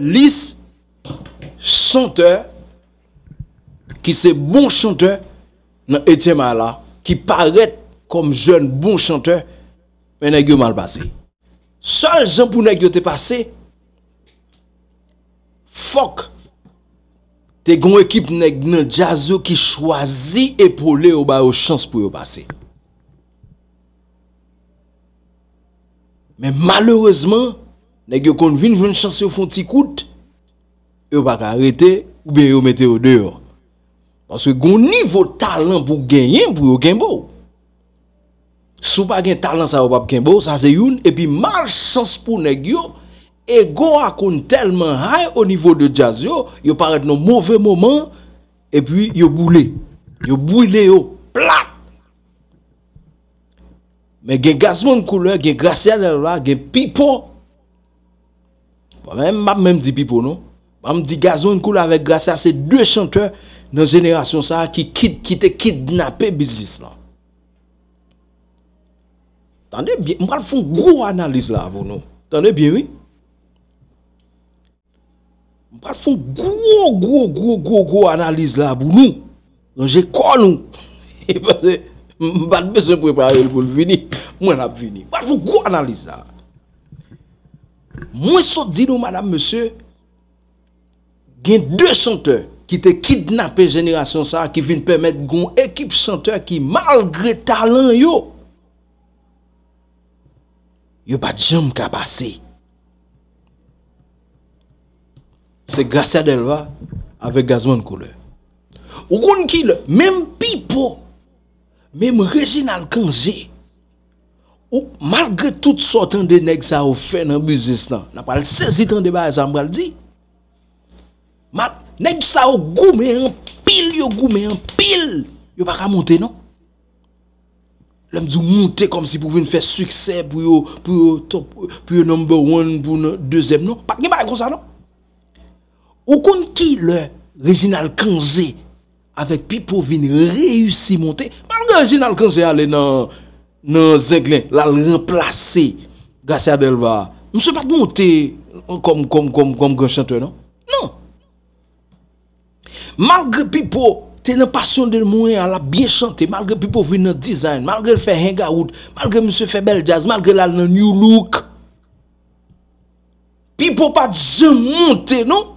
Lis chanteur ki se bon chanteur nan ete ma la Ki paret kom jen bon chanteur Men nèk yo mal base Sol jen pou nèk yo te pase Fok Te goun ekip nèk nan jazo ki chwazi epole yo ba yo chans pou yo base Men malerezman nèg yo vin jwenn font ti kout, yo pas arrêter ou bien yo au dehors. Parce que un niveau talent pour gagner pour gagner... Si pas gen talent ça ou pas ça c'est une et puis mal chance pour nèg ego a tellement au niveau de jazz yo, yo paraît mauvais moment et puis yo boulé. Yo boulé yo plat. Mais gen de couleur, gen graciel avez pipo même, même dit Pipo, non? Je dit Gazon que avec grâce à ces deux chanteurs dans la génération ça qui kid qui te kidnappé business là. bien, je fais une grosse analyse là pour nous. Tendez bien, oui? Je fais une grosse, grosse, grosse, grosse, analyse là pour nous. Donc j'ai quoi nous? Parce que je pas besoin préparer pour venir. Moi, je pas venir. Je fais une grosse analyse là. Moi, so dis, madame, monsieur, il y a deux chanteurs qui te kidnappé génération ça, qui viennent permettre une équipe chanteurs qui, malgré talent, yo, yo pas de C'est à Delva avec Gazman Couleur. Ou même Pipo, même Reginald Kanzé, ou malgré toutes sortes de nègres ça au fait dans business là n'a pas saisi tant de bas ça m'a dit nègre ça au goût en pile yo goût mais en pile yo pas monter non l'homme dit monter comme si pour venir faire succès pour yo pour yo top pour yo number one, pour yo deuxième non pas gagne pas comme ça non ou kon qui le Reginald Kanze avec Pipo vin réussi monter malgré Reginald Kanze aller dans dans Zenglin, l'a remplacé Garcia Delva. Monsieur pas monté comme comme comme comme grand chanteur non Non. Malgré Pipo, t'es dans passion de mourir, à a bien chanté, malgré Pipo vient dans design, malgré faire hangout, malgré monsieur fait bel jazz, malgré la new look. Pipo pas de monté non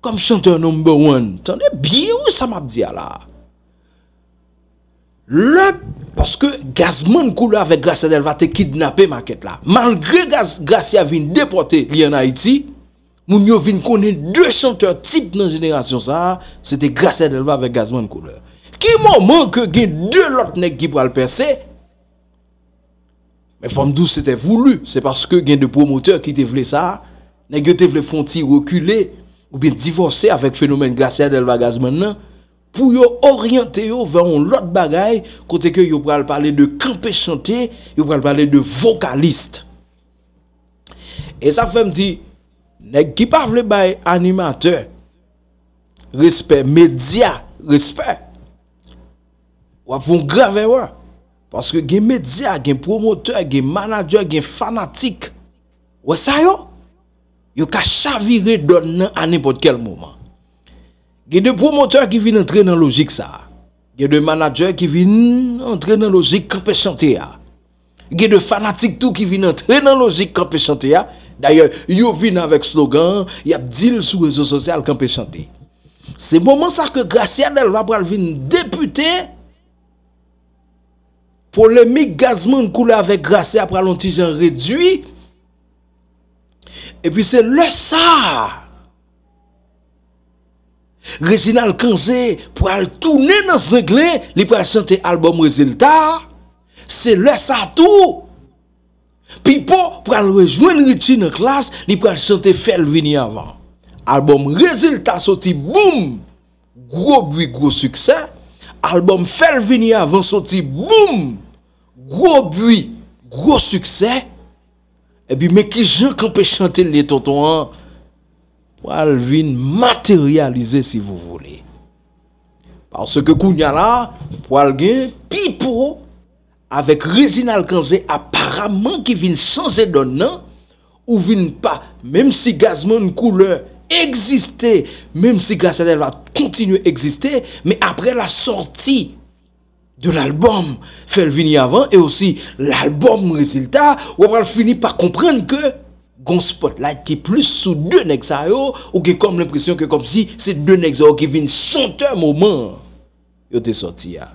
Comme chanteur number one. Attendez bien où ça m'a dit là. Lèp, paske Gazman Koule avec Gracia Delva te kidnapé ma ket la. Malgré Gracia vin déporté li en Haïti, moun yo vin konen 2 chanteur tip nan jenèration sa, sete Gracia Delva vek Gazman Koule. Ki moun moun ke gen 2 lot nek Gibrale Percé, mè fondou sete voulou, se paske gen de promoteur ki te vle sa, nek yo te vle fonti ou okule, ou bin divorse avèk fenomen Gracia Delva-Gazman nan, pour orienter vers un autre bagaille côté que yo pral parler de camper chanter yo pral parler de vocaliste et ça fait me dire nèg qui pas vle animateur respect média respect ou font grave erreur parce que les médias, les promoteurs, les manager les fanatique ouais ça yo yo chavirer à n'importe quel moment il y a des promoteurs qui viennent entrer dans la logique ça. Il y a des managers qui viennent entrer dans la logique peut chanter. Il y a des fanatiques qui viennent entrer dans la logique peut chanter. D'ailleurs, ils viennent avec slogan, il y a deals sur les réseaux sociaux peut chanter. C'est le moment ça que Gracia Del députée vient député. Polémique gazement couler avec Gracia après l'antigène réduit. Et puis c'est le ça. Reginald Kanzé, pour aller tourner dans anglais, il peut chanter album résultat. C'est le ça Pipo, pour aller rejoindre Richie dans classe, il peut chanter Felvini avant. Album résultat sorti, boum! Gros bruit, gros succès. Album Felvini avant sorti, boum! Gros bruit, gros succès. Et puis, mais qui gens qui peut chanter les tontons, hein? pour vient matérialiser si vous voulez. Parce que Kounia là, pour pipo avec Réginal Kanzé apparemment qui vient changer de nom, ou vient pas, même si Gazman couleur existait, même si Gazman va continuer à exister, mais après la sortie de l'album, fait Vini avant et aussi l'album résultat, on va finir par comprendre que Gon spotlight ki plus sou 2 nek sa yo ou ki kom l'impresyon ki kom si se 2 nek sa yo ki vin 100 an mouman yo te soti ya.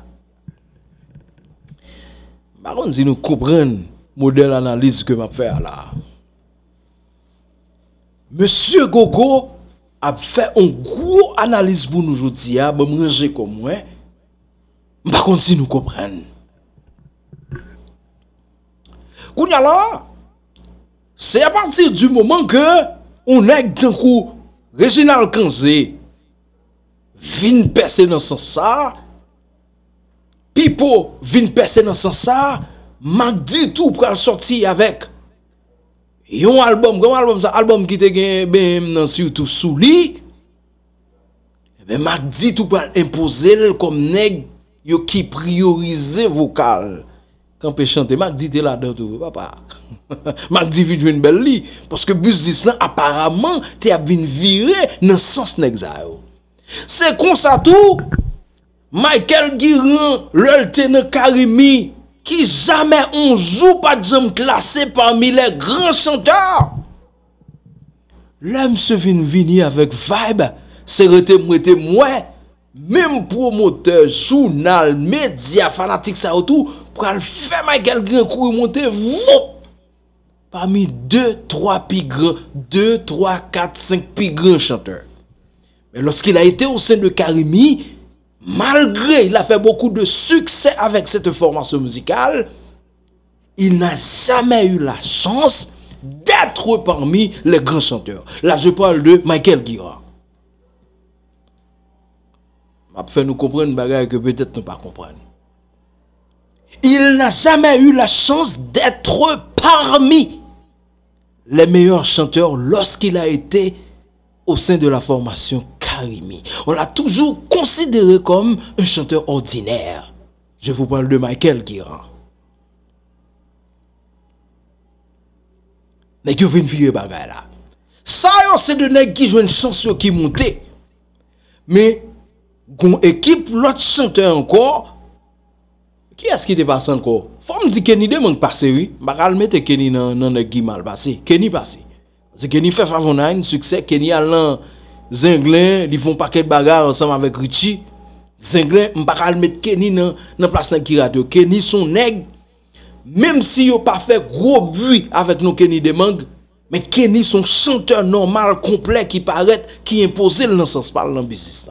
Maron si nou koupren model analise ke map fè ala. Monsie Gogo ap fè an gwo analise bou nou jouti ya, moum reje kom mwen. Maron si nou koupren. Goun ya la a. Se apatir di mouman ke ou neg denkou Reginald Kanzé vin pesè nan san sa, pipo vin pesè nan san sa, mak ditou pral sorti avek. Yon albom, gwa mw albom sa, albom ki te gen bem nan siw tou sou li, me eh mak ditou pral impose lè kom neg yo ki priorize vokal. Quand peut chanter, Mac tu es là-dedans tout, papa. Mac dit vite une belle vie, Parce que business là, apparemment, t'es à virer dans le sens n'exao. C'est comme ça tout. Michael Guirin, l'ultime Karimi, qui jamais on joue pas de jambes classé parmi les grands chanteurs. L'homme se vient venir avec vibe, c'est le moi, même promoteur, journal, média, fanatique, ça tout qu'elle fait Michael Grand courir e monter parmi 2 3 plus grands 2 3 4 5 plus chanteurs mais lorsqu'il a été au sein de Karimi malgré il a fait beaucoup de succès avec cette formation musicale il n'a jamais eu la chance d'être parmi les grands chanteurs là je parle de Michael Guira fait nous comprendre Une bagarre que peut-être nous pas il n'a jamais eu la chance d'être parmi les meilleurs chanteurs lorsqu'il a été au sein de la formation Karimi. On l'a toujours considéré comme un chanteur ordinaire. Je vous parle de Michael Guérin. Mais que une vieille une là... Ça c'est de nèg qui joue une chanson qui montait. Mais gon équipe l'autre chanteur encore qui est-ce qui te passe encore Faut me dire que Kenny demande passer, oui. Je bah, vais mettre Kenny dans le guimal passé. Kenny passé. Parce que Kenny fait favon un succès. Kenny a l'an Zenglin, ils font paquet de bagarre ensemble avec Richie. Zenglin, je vais mettre Kenny dans la place de Kirato. Kenny son nègre. Même si yo pas fait gros bruit avec nous Kenny Demang, mais Kenny son chanteur normal, complet, qui paraît, qui impose le non-sens par business.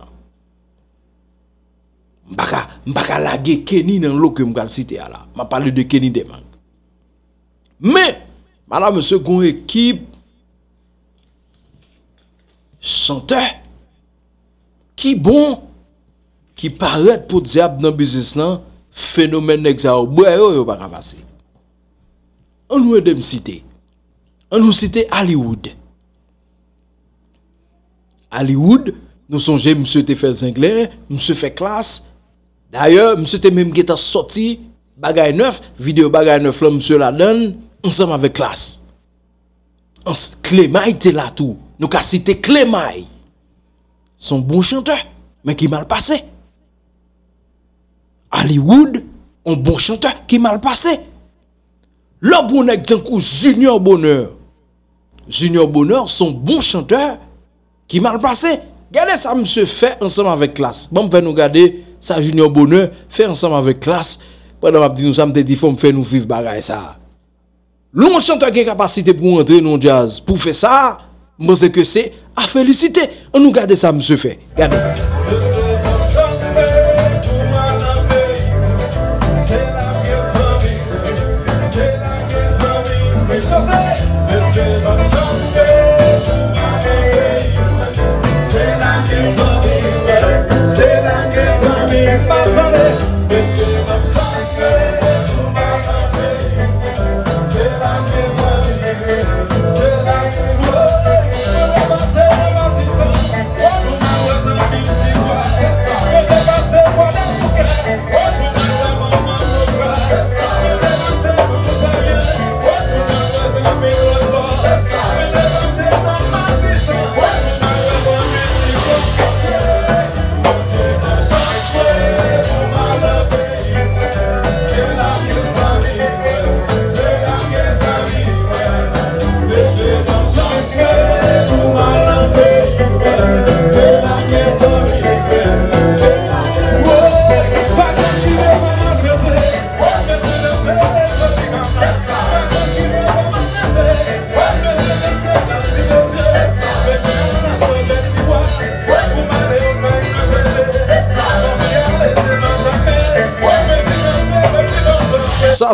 Mbaka, mbaka lage Kenny dans l'eau que m'gal cité là. M'a parlé de Kenny Demang. Mais, madame, monsieur, une équipe chanteur qui bon, qui paraît pour diable dans business là, phénomène exao, yo pas passer. On nous e aide cité On nous cité Hollywood. Hollywood, nous songeons, monsieur te fait anglais, monsieur fait classe, D'ailleurs, monsieur était même qui sorti bagay 9... vidéo bagay neuf M. monsieur la donne ensemble avec classe. Clémay, était là tout. Nous avons cité Son bon chanteur, mais qui mal passé. Hollywood, un bon chanteur qui mal passé. Le bon d'un coup Junior Bonheur. Junior Bonheur, son bon chanteur qui mal passé. Regardez ça, M. fait ensemble avec classe. Bon, on va nous garder ça Junior Bonheur, fait ensemble avec classe. Pendant ma dit nous sommes dit faut me faire nous vivre bagaille ça. L'on chanteur qui a capacité pour entrer dans jazz, pour faire ça, moi c'est que c'est à féliciter. On nous garde ça monsieur fait. Regardez.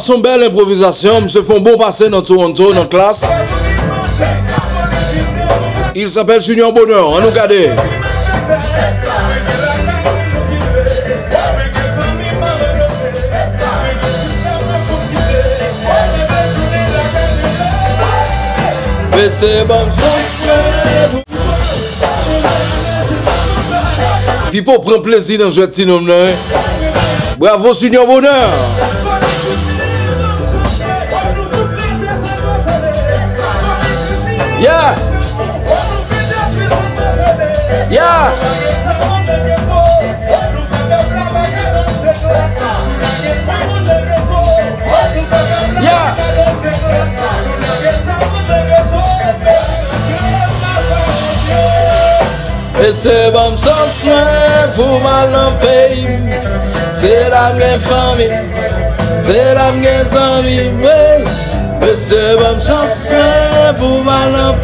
Son bel improvizasyon M se fon bon pase nan Toronto nan klas Il se apel Sounion Bonheur Anou gade Fipo pren plezi nan jwet ti nom nan Bravo Sounion Bonheur se bom soswen pour ma lampeille. c'est la mienne famille, c'est la mienne zami Me c'est bom soswen pour la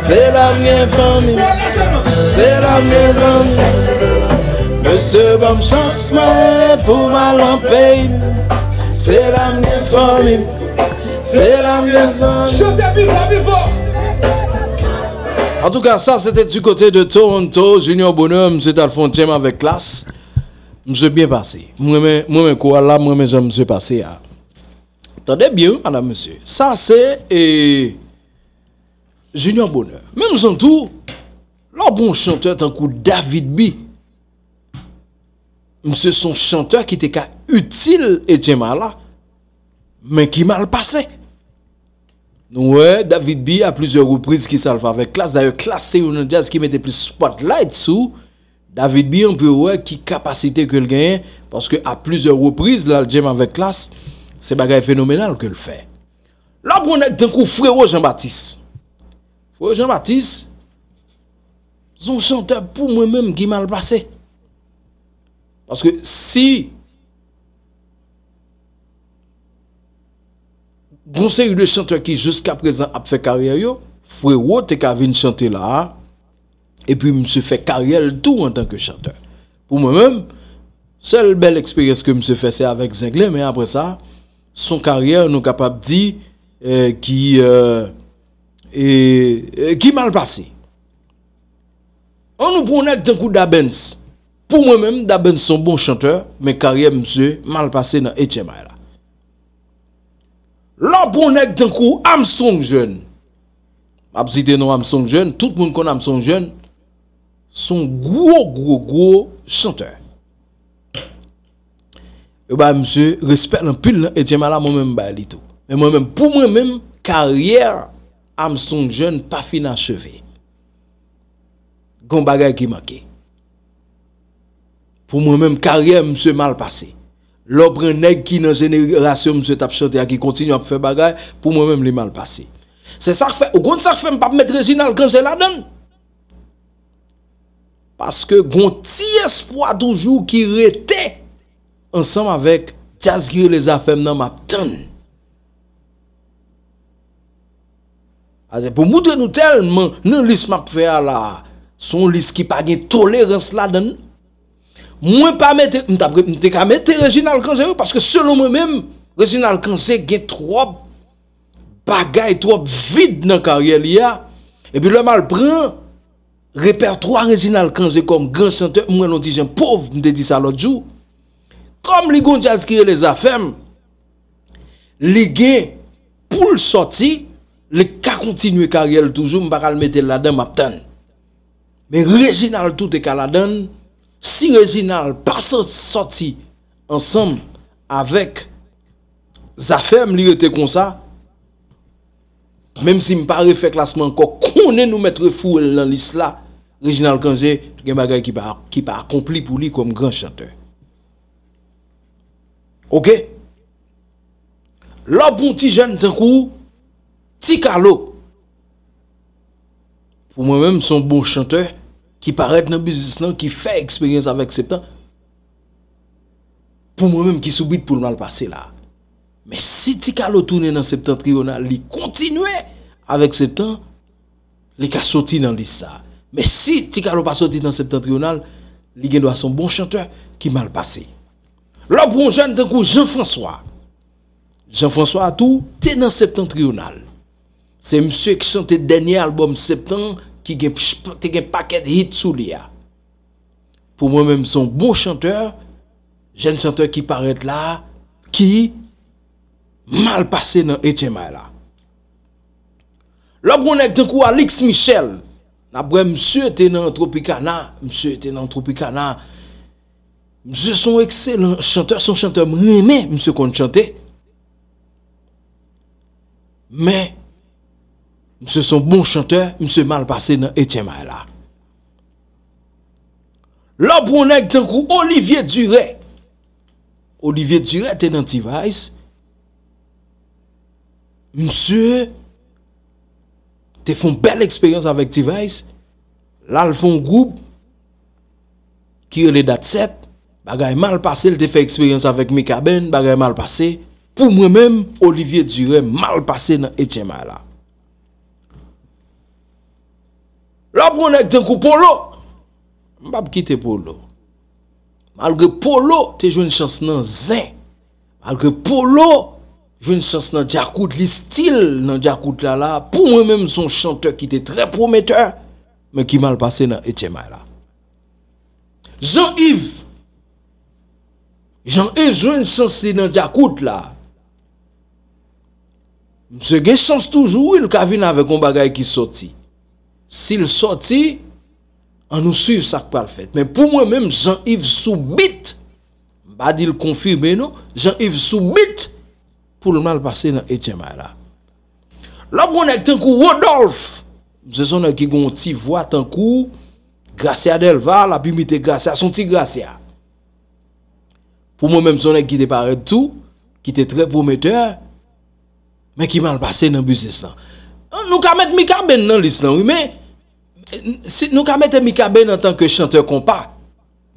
c'est la mienne famille c'est la maison, monsieur bon c'est soin, pour pour la paix c'est la mienne famille c'est la mienne en tout cas, ça, c'était du côté de Toronto. Junior Bonhomme, M. Dalphon avec classe. Monsieur bien passé. Moi-même, moi quoi là, moi-même, passé Attendez ah. bien, madame, monsieur. Ça, c'est Junior Bonheur. Même son tout le bon chanteur, un coup David B. Monsieur, son chanteur qui était utile, et là, mais qui mal passé. Nous, David B a plusieurs reprises qui s'en fait avec classe. D'ailleurs, classe, c'est une jazz qui mettait plus spotlight sous David B. On peut voir qui capacité que le gagne. Parce que à plusieurs reprises, là, le avec classe, c'est bagaille phénoménal que le fait. Là, on est d'un coup frérot Jean-Baptiste. Frérot Jean-Baptiste, son chanteur pour moi-même qui m'a mal passé. Parce que si Conseil de chanteurs qui jusqu'à présent a fait carrière yo, frérot t'es qu'à venir chanter là. Hein. Et puis monsieur fait carrière tout en tant que chanteur. Pour moi-même, seule belle expérience que monsieur fait c'est avec Zinglé mais après ça, son carrière nous capable dire euh, qui euh, euh mal passé. On nous prend d'un coup d'Abens. Pour moi-même, d'Abens sont bon chanteur, mais carrière monsieur mal passé dans HML. Là, d'un coup, Armstrong jeune. Abzide non Armstrong jeune, tout le monde connaît Armstrong jeune. Son gros, gros, gros chanteur. Et eh bah, ben, monsieur, respect en pile, et mal à moi-même, bah, tout. Mais moi-même, pour moi-même, carrière Armstrong jeune, pas fin achevé. Gon bagay qui manque. Pour moi-même, carrière, monsieur, mal passé. Lopre neg ki nan jenerasyon mse tap chante ya ki kontinyon ap fe bagay pou mwen mwen li manl pasi. Se sarfe, ou kon sarfe m pap met rezi nan lganjel adan. Paske kon ti espo adoujou ki rete ansanm avek tjas gire le zafem nan map tan. Aze pou moudre nou tel men nan lis map fe ala son lis ki pa gen tolerans ladan. Moi, pas mettre, je pas mettre régional Kanzé, parce que selon moi-même, régional Kanzé a trop bagaille, trop vide dans la carrière. Et puis, le mal prend répertoire régional Kanzé comme grand chanteur. Moi, non, dis, pauvre, je dit ça l'autre jour. Comme les jazz qui les affaires, les poul pour le sortir, les cas continuer carrière toujours, je ne vais pas le mettre là-dedans, Mais régional tout est là si Reginald pas sorti ensemble avec Zafem, lui était comme ça, même si je pas refait classement encore, qu'on est nous mettre fou dans l'islam, Reginald Kanje, il y a des qui pas accompli pour lui comme grand chanteur. Ok? bon petit jeune d'un coup, calo. Pour moi-même, son bon chanteur qui paraît dans le business, qui fait expérience avec septembre, pour moi-même qui subit pour le mal passé là. Mais si tu as dans dans septentrional, il continue avec septembre, il a sorti dans ça. Mais si tu pas sorti dans septentrional, il doit son bon chanteur qui mal passé. L'autre bon jeune, Jean-François. Jean-François à tout es dans septentrional. C'est monsieur qui chantait dernier album septembre qui a un paquet de hits sous lui. Pour moi-même, son bon chanteur, jeune chanteur qui paraît là, qui mal passé dans HMI là. L'homme on est coup Alex Michel. Après, monsieur était dans Tropicana, monsieur était dans Tropicana. Monsieur son excellent chanteur, son chanteur m'aimait, monsieur qu'on chantait. Mais Mse son bon chanteur Mse malpase nan Etienne Maela La prounek tan kou Olivier Duret Olivier Duret te nan Tivreis Mse Te fon bel eksperyans Avèk Tivreis La l fon goup Ki yo le dat set Bagay malpase, te fè eksperyans avèk Mikaben, bagay malpase Pou mwen mèm, Olivier Duret malpase Nan Etienne Maela Là, pour un d'un coup polo. Je ne pas quitter polo. Malgré polo, tu as une chance dans zin. Malgré polo, tu joué une chance dans Djakout, le style dans Djakout là là. Pour moi-même, son chanteur qui était très prometteur, mais qui mal passé dans mal là. Jean-Yves. Jean-Yves, joué une chance dans Djakout là. Monsieur, j'ai chance toujours, il y avec un bagage qui sorti s'il sortit, on nous suit ça qu'il le fait. Mais pour moi-même, Jean-Yves Soubit, pas dit le confirmer, non, Jean-Yves Soubit, pour le mal passé dans Etienne là. L'homme on est un coup Rodolphe, ce sont des qui ont une voix un coup, Gracia Delval, la bimité Gracia, son petit Gracia. Pour moi-même, son qui était tout, qui était très prometteur, mais qui mal passé dans le business là. Nous pouvons mettre Mika Ben dans liste, oui, mais si nous pouvons mettre Mika Ben en tant que chanteur compas.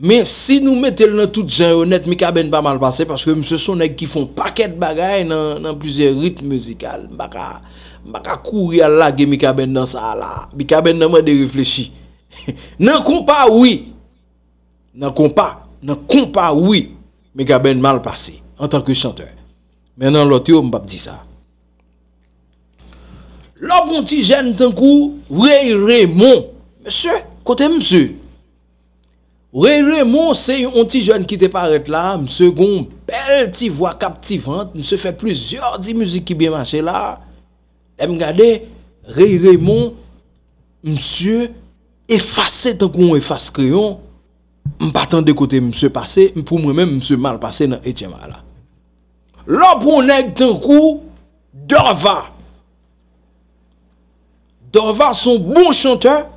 Mais si nous mettons dans tout gens honnête, Mika Ben pas mal passé parce que ce sont des qui font paquet de choses dans, plusieurs rythmes musicaux. Baka, baka courir à la Mika Ben dans ça là. Mika Ben n'a pas de réfléchir. compas, oui. nan compas, nan compas, oui. Mika Ben mal passé en tant que chanteur. Maintenant, l'autre, on ne pas dire ça. Lopon ti jen tan kou, Ray Raymond, Monsye, kote monsye, Ray Raymond se yon ti jen ki te paret la, Monsye goun bel ti vwa kaptivant, Monsye fe plizor di mouzik ki bie manche la, Deme gade, Ray Raymond, Monsye, Efase tan kou yon efase kriyon, Mpaten de kote monsye pase, Mpou mwen men monsye mal pase nan etyema la. Lopon neg tan kou, Dorvan, Dorval son bon chanteur,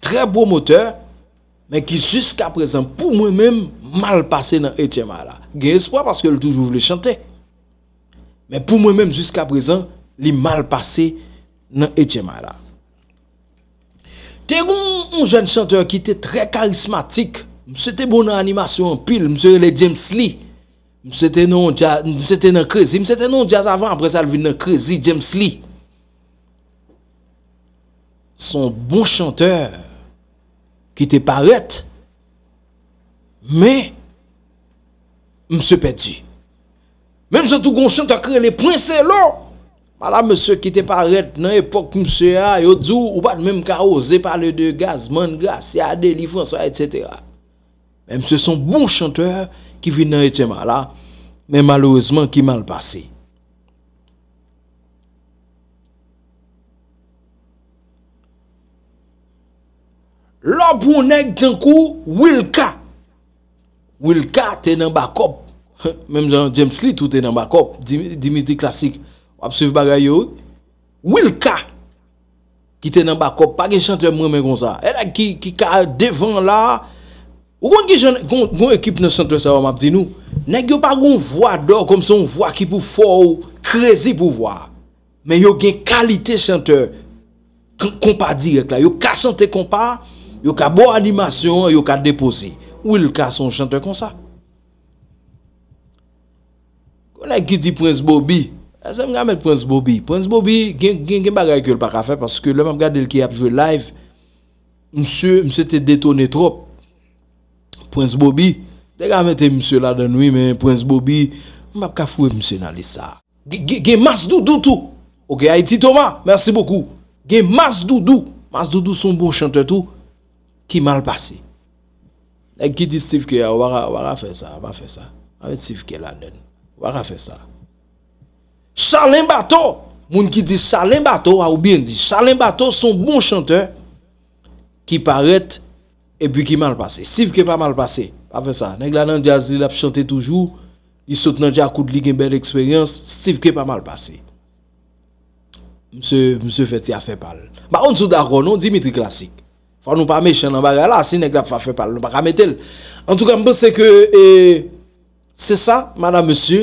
très beau moteur, mais qui jusqu'à présent, pour moi-même, mal passé dans Etienne là. J'ai espoir parce que je toujours voulu chanter. Mais pour moi-même, jusqu'à présent, il mal passé dans Etienne là. T'es un jeune chanteur qui était très charismatique. C'était bon dans l'animation en pile. Monsieur le James Lee. C'était non c'était non crazy. C'était non jazz avant, après ça, il vient dans crazy, James Lee son bon chanteur qui te paraît, mais monsieur perdu. Même si tout bon chanteur créé les c'est là, voilà monsieur qui te paraît dans l'époque monsieur a, ah, yo ou pas même qu'à oser parler de gaz, man a à etc. Même ce sont bons chanteurs qui viennent dans là, mais malheureusement qui mal passé. Lò pou nèk dèn kou Wilka. Wilka tè nan bakop. Mèm jan James Lee toutè nan bakop. Dimitri Klasik. Wap sèv bagay yo. Wilka. Ki tè nan bakop. Pa gen chante mwen mè kon sa. E lè ki ka devan la. Ou kon ekip nan chante sa wè mwap di nou. Nèk yo pa gon vwa do. Kom se on vwa ki pou fò ou. Krezi pou vwa. Mè yo gen kalite chante. Kompad direk la. Yo ka chante kompad. yo ka bon animation, yo ka déposer. Ou il ka son chanteur comme ça. On a qui dit Prince Bobby. Ça me mettre Prince Bobby. Prince Bobby, gen gen gen bagay que le pas faire parce que le m'a regardé qui a joué live. Monsieur, monsieur était détonné trop. Prince Bobby, te qu'à mettre monsieur là dans nuit mais Prince Bobby, m'a pas fouer monsieur dans les ça. Gen masse doudou tout. OK, Haïti Thomas, merci beaucoup. Gen masse doudou. Masse doudou son bon chanteur tout qui mal passé. Et qui dit Steve que on va faire ça, on va faire ça. Avec Steve que la On va faire ça. Charlin Bateau, moun qui dit Charlin Bateau ah, ou bien dit Charlin Bateau son bon chanteur qui paraît et puis qui mal passé. Steve que pas mal passé. Pas faire ça. Nèg nan jazz il a chanté toujours. Il saute nan jacou coup de ligue une belle expérience. Steve que pas mal passé. Monsieur monsieur fait a fait parle. Bah on est d'accord non Dimitri classique. Fwa nou pa me chen an bare la. Asi neg la pa fe pal. Nou pa ka met el. En tout ka mbe se ke. Se sa. Mada monsu.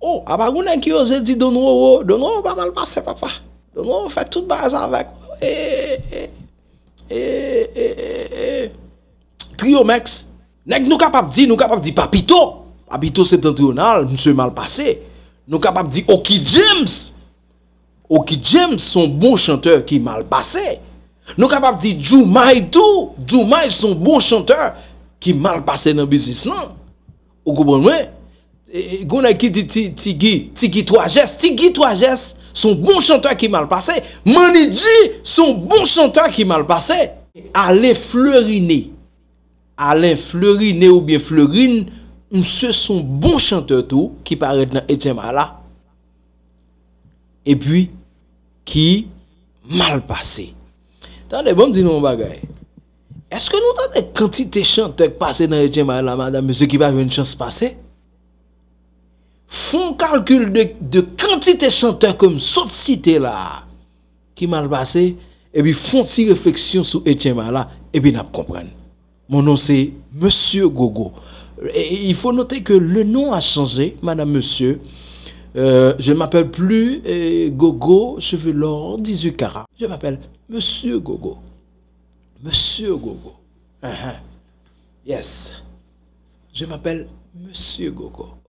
Ou. Aba gounen ki yo. Se di Dono. Dono. Ba mal passe papa. Dono. Oh, Fete tout bare sa avek. Oh, e. Eh, e. Eh, e. Eh, e. E. Triomex. Neg nou kapap di. Nou kapap di Papito. Papito septentrional. Monsu mal passe. Nou kapap di Okijims. E. Oki James son bon chanteur qui mal passé. Nous capables de dire Jumaï tout. Jumaï son bon chanteur qui mal passé dans le business. Non. Vous comprenez? E, Gona qui dit Tigui, Tigui trois gestes, Tigui son bon chanteur qui mal passé. Manidji, son bon chanteur qui mal passé. Alain Fleurine, Alain Fleurine ou bien Fleurine, monsieur son bon chanteur tout qui paraît dans Etienne là. Et puis, qui mal passé. Attendez, bon, dis-nous un bagage. Est-ce que nous avons des quantités de chanteurs qui passent dans le madame, monsieur qui va avoir une chance passer? Font calcul de, quantité de chanteurs comme cette cité là, qui mal passé, et puis font si réflexion sur Etienne et puis nous comprenons. Mon nom c'est Monsieur Gogo. Et il faut noter que le nom a changé, Madame Monsieur. Euh, je ne m'appelle plus Gogo Cheveux Lord 18 carats. Je m'appelle Monsieur Gogo. Monsieur Gogo. Uh-huh. Yes. Je m'appelle Monsieur Gogo.